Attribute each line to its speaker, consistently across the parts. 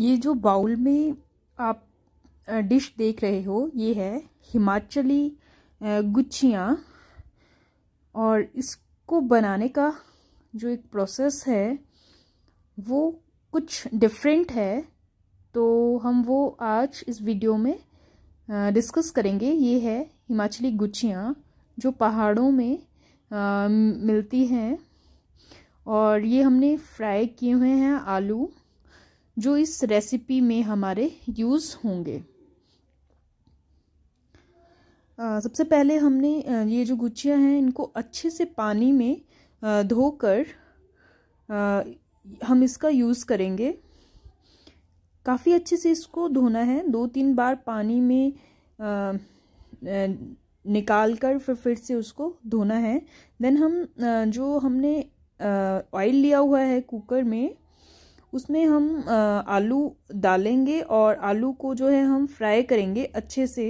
Speaker 1: ये जो बाउल में आप डिश देख रहे हो ये है हिमाचली गुच्छियाँ और इसको बनाने का जो एक प्रोसेस है वो कुछ डिफरेंट है तो हम वो आज इस वीडियो में डिस्कस करेंगे ये है हिमाचली गुच्छियाँ जो पहाड़ों में मिलती हैं और ये हमने फ्राई किए हुए हैं आलू जो इस रेसिपी में हमारे यूज़ होंगे सबसे पहले हमने ये जो गुच्छियाँ हैं इनको अच्छे से पानी में धोकर हम इसका यूज़ करेंगे काफ़ी अच्छे से इसको धोना है दो तीन बार पानी में निकाल कर फिर फिर से उसको धोना है देन हम जो हमने ऑयल लिया हुआ है कुकर में उसमें हम आलू डालेंगे और आलू को जो है हम फ्राई करेंगे अच्छे से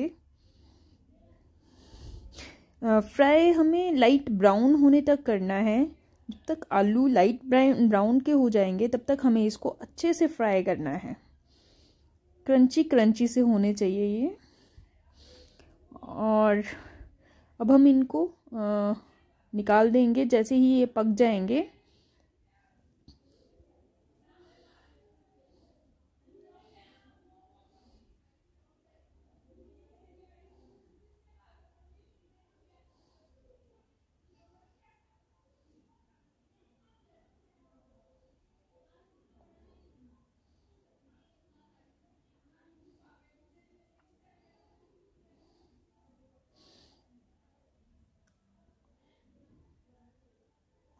Speaker 1: फ्राई हमें लाइट ब्राउन होने तक करना है जब तक आलू लाइट ब्राउन के हो जाएंगे तब तक हमें इसको अच्छे से फ्राई करना है क्रंची क्रंची से होने चाहिए ये और अब हम इनको आ, निकाल देंगे जैसे ही ये पक जाएंगे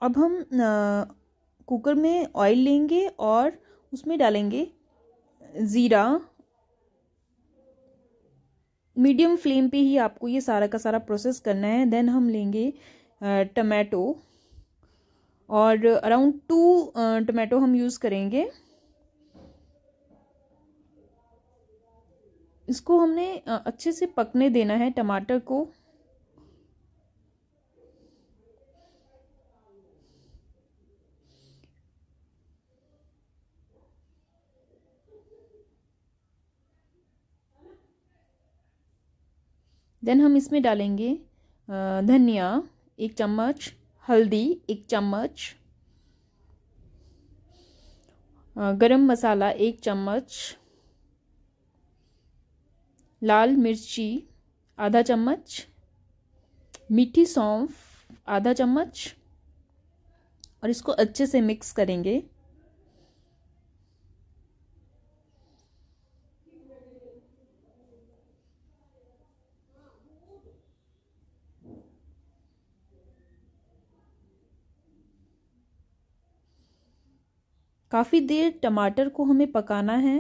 Speaker 1: अब हम कुकर में ऑयल लेंगे और उसमें डालेंगे ज़ीरा मीडियम फ्लेम पे ही आपको ये सारा का सारा प्रोसेस करना है देन हम लेंगे टमाटो और अराउंड टू टमाटो हम यूज़ करेंगे इसको हमने अच्छे से पकने देना है टमाटर को देन हम इसमें डालेंगे धनिया एक चम्मच हल्दी एक चम्मच गरम मसाला एक चम्मच लाल मिर्ची आधा चम्मच मीठी सौंफ आधा चम्मच और इसको अच्छे से मिक्स करेंगे काफ़ी देर टमाटर को हमें पकाना है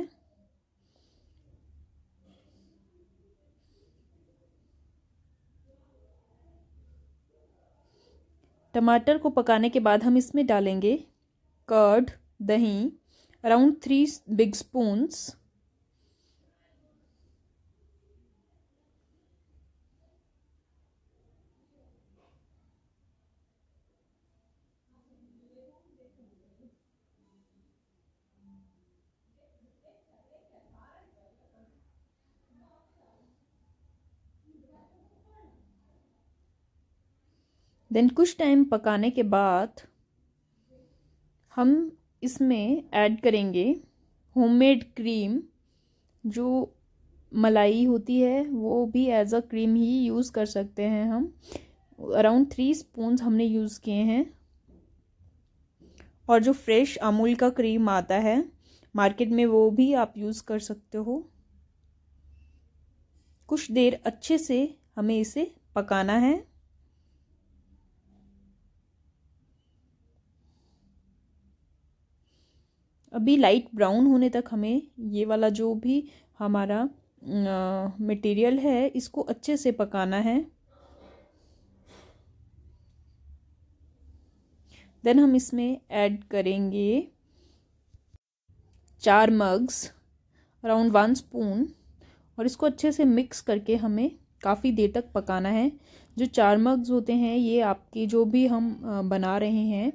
Speaker 1: टमाटर को पकाने के बाद हम इसमें डालेंगे कर्ड दही around three big spoons then कुछ टाइम पकाने के बाद हम इसमें ऐड करेंगे होममेड क्रीम जो मलाई होती है वो भी एज अ क्रीम ही यूज़ कर सकते हैं हम अराउंड थ्री स्पून हमने यूज़ किए हैं और जो फ्रेश अमूल का क्रीम आता है मार्केट में वो भी आप यूज़ कर सकते हो कुछ देर अच्छे से हमें इसे पकाना है अभी लाइट ब्राउन होने तक हमें ये वाला जो भी हमारा मटेरियल है इसको अच्छे से पकाना है देन हम इसमें ऐड करेंगे चार मग्स अराउंड वन स्पून और इसको अच्छे से मिक्स करके हमें काफ़ी देर तक पकाना है जो चार मग्स होते हैं ये आपके जो भी हम बना रहे हैं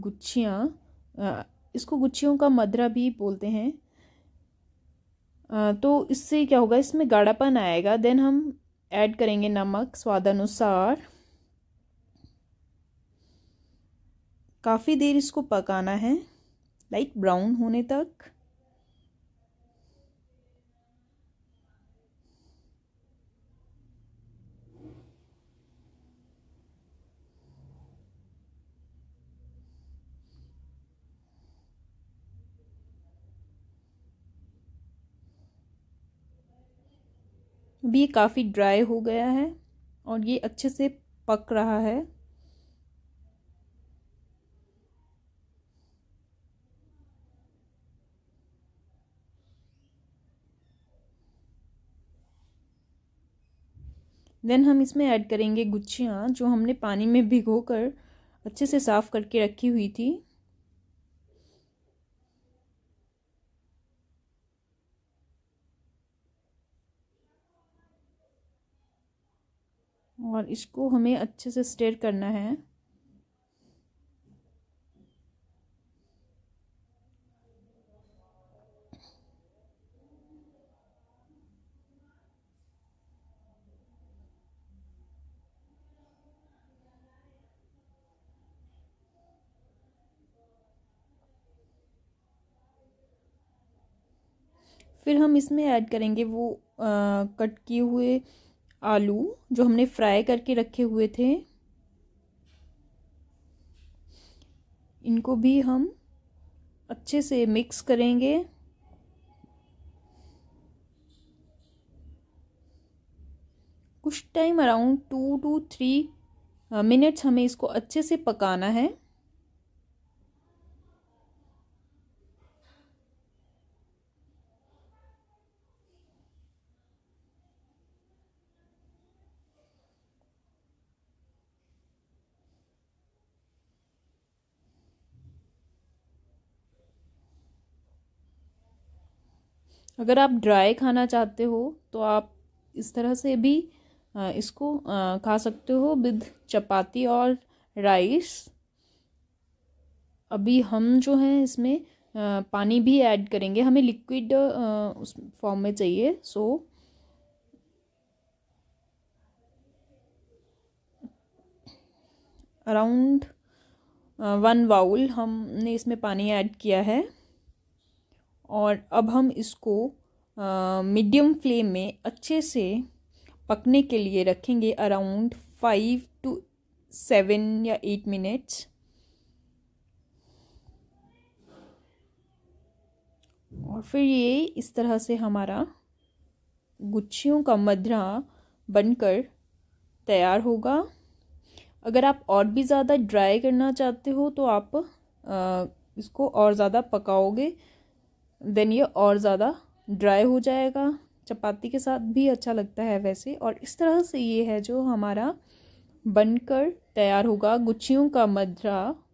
Speaker 1: गुच्छियाँ इसको गुच्छियों का मदरा भी बोलते हैं तो इससे क्या होगा इसमें गाढ़ापन आएगा देन हम ऐड करेंगे नमक स्वादानुसार काफ़ी देर इसको पकाना है लाइट ब्राउन होने तक भी काफ़ी ड्राई हो गया है और ये अच्छे से पक रहा है देन हम इसमें ऐड करेंगे गुच्छियाँ जो हमने पानी में भिगो कर अच्छे से साफ़ करके रखी हुई थी और इसको हमें अच्छे से स्टेयर करना है फिर हम इसमें ऐड करेंगे वो आ, कट किए हुए आलू जो हमने फ्राई करके रखे हुए थे इनको भी हम अच्छे से मिक्स करेंगे कुछ time around two to three minutes हमें इसको अच्छे से पकाना है अगर आप ड्राई खाना चाहते हो तो आप इस तरह से भी इसको खा सकते हो विद चपाती और राइस अभी हम जो हैं इसमें पानी भी ऐड करेंगे हमें लिक्विड उस फॉर्म में चाहिए सो अराउंड वन बाउल हमने इसमें पानी ऐड किया है और अब हम इसको मीडियम फ्लेम में अच्छे से पकने के लिए रखेंगे अराउंड फाइव टू सेवन या एट मिनट्स और फिर ये इस तरह से हमारा गुच्छियों का मधरा बनकर तैयार होगा अगर आप और भी ज़्यादा ड्राई करना चाहते हो तो आप आ, इसको और ज़्यादा पकाओगे देन ये और ज़्यादा ड्राई हो जाएगा चपाती के साथ भी अच्छा लगता है वैसे और इस तरह से ये है जो हमारा बनकर तैयार होगा गुच्छियों का मदरा